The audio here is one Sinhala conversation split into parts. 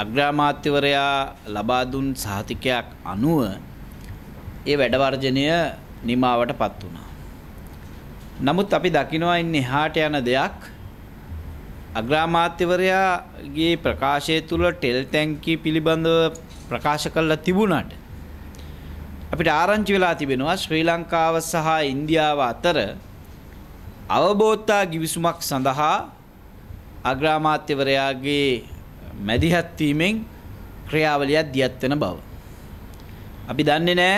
අග්‍රාමාත්‍යවරයා ලබා දුන් සහතිකයක් අනුව ඒ වැඩවර්ජනය නිමාවට පත් වුණා. නමුත් අපි දකිනවා ඉන්නේ එහාට යන දෙයක් අග්‍රාමාත්‍යවරයාගේ ප්‍රකාශය තුළ ටෙල් තැන්කි පිළිබඳව ප්‍රකාශ කළා තිබුණාට අපිට ආරංචි වෙලා තිබෙනවා ශ්‍රී ලංකාව සහ ඉන්දියාව අතර අවබෝධතා ගිවිසුමක් සඳහා අග්‍රාමාත්‍යවරයාගේ මැදිහත්වීමෙන් ක්‍රියාවලියක් දියත්වෙන බව. අපි දන්නේ නෑ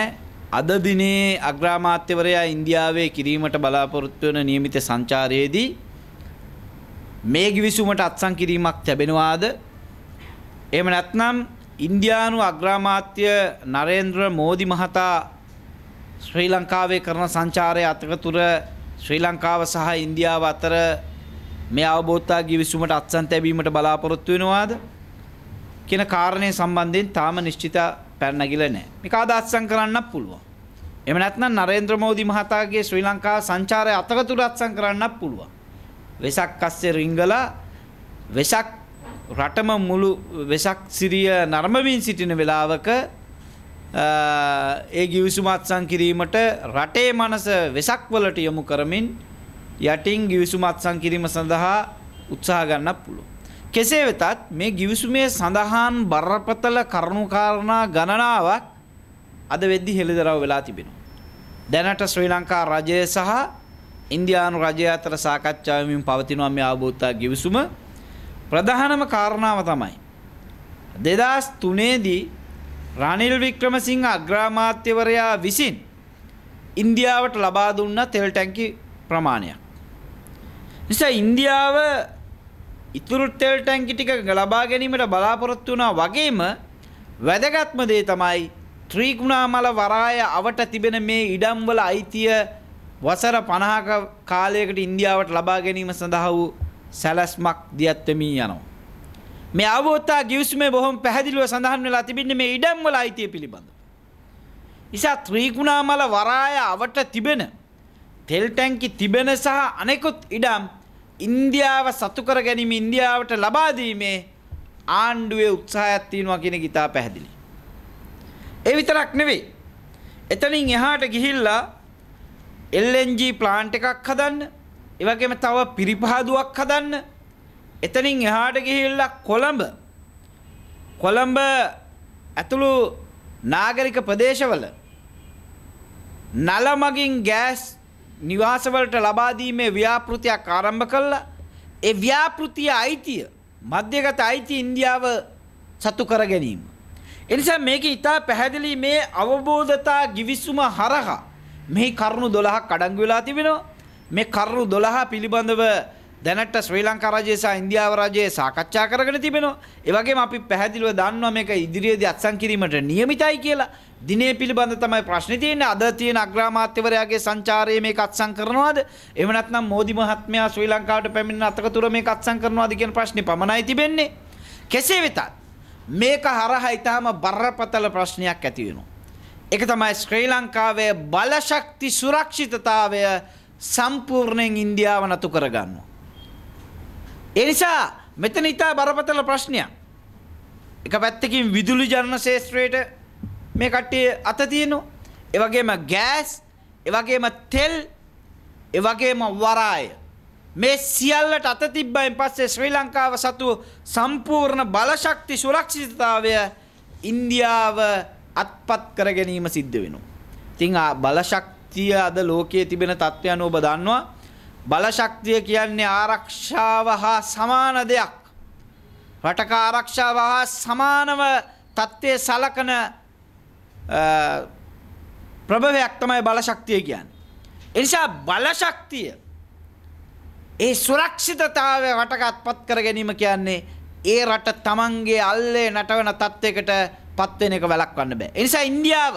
අද දිනේ අග්‍රාමාත්‍යවරයා ඉන්දියාවේ කිරීමට බලාපොරොත්තු වන නියමිත සංචාරයේදී මේ ගිවිසුමට අත්සන් කිරීමක් ලැබෙනවාද? එහෙම නැත්නම් ඉන්දියානු අග්‍රාමාත්‍ය නරේන්ද්‍ර මෝදි මහතා ශ්‍රී ලංකාවේ කරන සංචාරය අතරතුර ශ්‍රී ලංකාව සහ ඉන්දියාව අතර මේ අවබෝධතා ගිවිසුමට අත්සන් තැබීමට බලාපොරොත්තු වෙනවාද? කියන කාරණය සම්බන්ධයෙන් තාම නිශ්චිත පැන නැගිලා නැහැ. මේක ආදාත්සම් කරන්නත් පුළුවන්. එහෙම නැත්නම් නරේන්ද්‍ර මෝදි මහතාගේ ශ්‍රී ලංකා සංචාරය අතකතුරත්සම් කරන්නත් පුළුවන්. වෙසක් කස්සේ රිංගලා වෙසක් රටම මුළු වෙසක් සිරිය නරඹමින් සිටින වෙලාවක ඒ ගිවිසුමත්සන් කිරීමට රටේ මනස වෙසක් වලට යොමු කරමින් යටින් ගිවිසුමත්සන් කිරීම සඳහා උත්සාහ ගන්නත් පුළුවන්. කෙසේ වෙතත් මේ ගිවිසුමේ සඳහන් බරපතල කරුණුකාරණා ගණනාවක් අද වෙද්දි හෙළිදරව් වෙලා තිබෙනවා. දැනට ශ්‍රී ලංකා රජය සහ ඉන්දියානු රජය අතර සාකච්ඡා වෙමින් පවතිනවා මේ ආභෝත්තා ගිවිසුම. ප්‍රධානම කාරණාව තමයි 2003 දී රනිල් වික්‍රමසිංහ අග්‍රාමාත්‍යවරයා විසින් ඉන්දියාවට ලබා දුන්න තෙල් ටැංකි ප්‍රමාණයක්. නිසා ඉන්දියාව ඉතුරු තෙල් ටැංකි ටික ලබා ගැනීමට බලාපොරොත්තු වුණා වගේම වැදගත්ම දේ තමයි ත්‍රිගුණාමල වරාය අවට තිබෙන මේ ඉඩම්වල අයිතිය වසර 50ක කාලයකට ඉන්දියාවට ලබා ගැනීම සඳහා වූ සැලැස්මක් දියත් වෙමින් යනවා. මේ අවෝතා ගිවිසුමේ බොහොම පැහැදිලිව සඳහන් වෙලා තිබෙන්නේ මේ ඉඩම්වල අයිතිය පිළිබඳව. ඉසා ත්‍රිගුණාමල වරාය අවට තිබෙන තෙල් ටැංකි තිබෙන සහ අනෙකුත් ඉඩම් ඉන්දියාව සතු කර ගැනීම ඉන්දියාවට ලබා දීමේ ආණ්ඩුවේ උත්සාහයක් තියෙනවා කියන ගිතා පැහැදිලි. ඒ විතරක් නෙවෙයි. එතනින් එහාට ගිහිල්ලා LNG plant එකක් හදන්න, ඒ වගේම තව පිරිපහදුවක් හදන්න. එතනින් එහාට ගිහිල්ලා කොළඹ කොළඹ ඇතුළු නාගරික ප්‍රදේශවල නලමගින් ගෑස් නිවාසවලට ලබා දීමේ ව්‍යාපෘතියක් ආරම්භ කළා. ඒ ව්‍යාපෘතිය අයිතිය මධ්‍යගත අයිති ඉන්දියාව සතු කර ගැනීම. එනිසා මේක ඉතා පැහැදිලි මේ අවබෝධතා ගිවිසුම හරහා මෙහි කරුණු 12ක් අඩංගු වෙලා තිබෙනවා. මේ කරුණු 12 පිළිබඳව දැනට ශ්‍රී ලංකා රජය සහ ඉන්දියාව රජය සාකච්ඡා කරගෙන තිබෙනවා. ඒ වගේම අපි පැහැදිලිව දන්නවා මේක ඉදිරියේදී අත්සන් කිරීමට නියමිතයි කියලා. දිනේ පිළිබඳ තමයි ප්‍රශ්නේ තියෙන්නේ. අද තියෙන අග්‍රාමාත්‍යවරයාගේ සංචාරයේ මේක අත්සන් කරනවද? එහෙම නැත්නම් මෝදි මහත්මයා ශ්‍රී ලංකාවට පැමිණෙන අතකතුර මේක අත්සන් කරනවද කියන ප්‍රශ්නේ පමණයි තිබෙන්නේ. කෙසේ වෙතත් මේක හරහා ඊටාම බරපතල ප්‍රශ්නයක් ඇති වෙනවා. ඒක තමයි ශ්‍රී ලංකාවේ බලශක්ති සුරක්ෂිතතාවය සම්පූර්ණයෙන් ඉන්දියාව නතු කරගන්නවා. ඒ නිසා මෙතන ඉතා බරපතල ප්‍රශ්නයක්. එක පැත්තකින් විදුලි ජනන ශේත්‍රයට මේ කට්ටිය අත තියෙනවා. ඒ වගේම ගෑස්, ඒ වගේම තෙල්, ඒ වගේම වරාය. මේ සියල්ලට අත තිබ්බයින් පස්සේ ශ්‍රී ලංකාව සතු සම්පූර්ණ බලශක්ති සුරක්ෂිතතාවය ඉන්දියාව අත්පත් කර ගැනීම සිද්ධ වෙනවා. ඉතින් ආ බලශක්තිය අද ලෝකයේ තිබෙන තත්ත්වයන් ඔබ දන්නවා. බලශක්තිය කියන්නේ ආරක්ෂාව හා සමාන දෙයක්. රටක ආරක්ෂාව හා සමානව தත්ත්වයේ සලකන ප්‍රභවයක් තමයි බලශක්තිය කියන්නේ. ඒ නිසා බලශක්තිය ඒ සුරක්ෂිතතාවය රටකත්පත් කර ගැනීම කියන්නේ ඒ රට Tamange අල්ලේ නටවන தත්වයකට පත් වෙන එක වළක්වන්න බෑ. ඒ නිසා ඉන්දියාව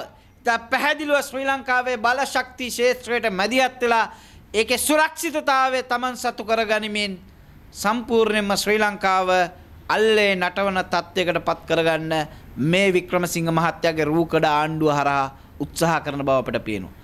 පැහැදිලිව ශ්‍රී ලංකාවේ බලශක්ති ක්ෂේත්‍රයට මැදිහත් වෙලා ඒකේ සුරක්ෂිතතාවය Taman සතු කරගනිමින් සම්පූර්ණයෙන්ම ශ්‍රී ලංකාව අල්ලේ නටවන තත්වයකට පත් කරගන්න මේ වික්‍රමසිංහ මහත්තයාගේ රූකඩ ආණ්ඩුව හරහා උත්සාහ කරන බව අපට පේනවා.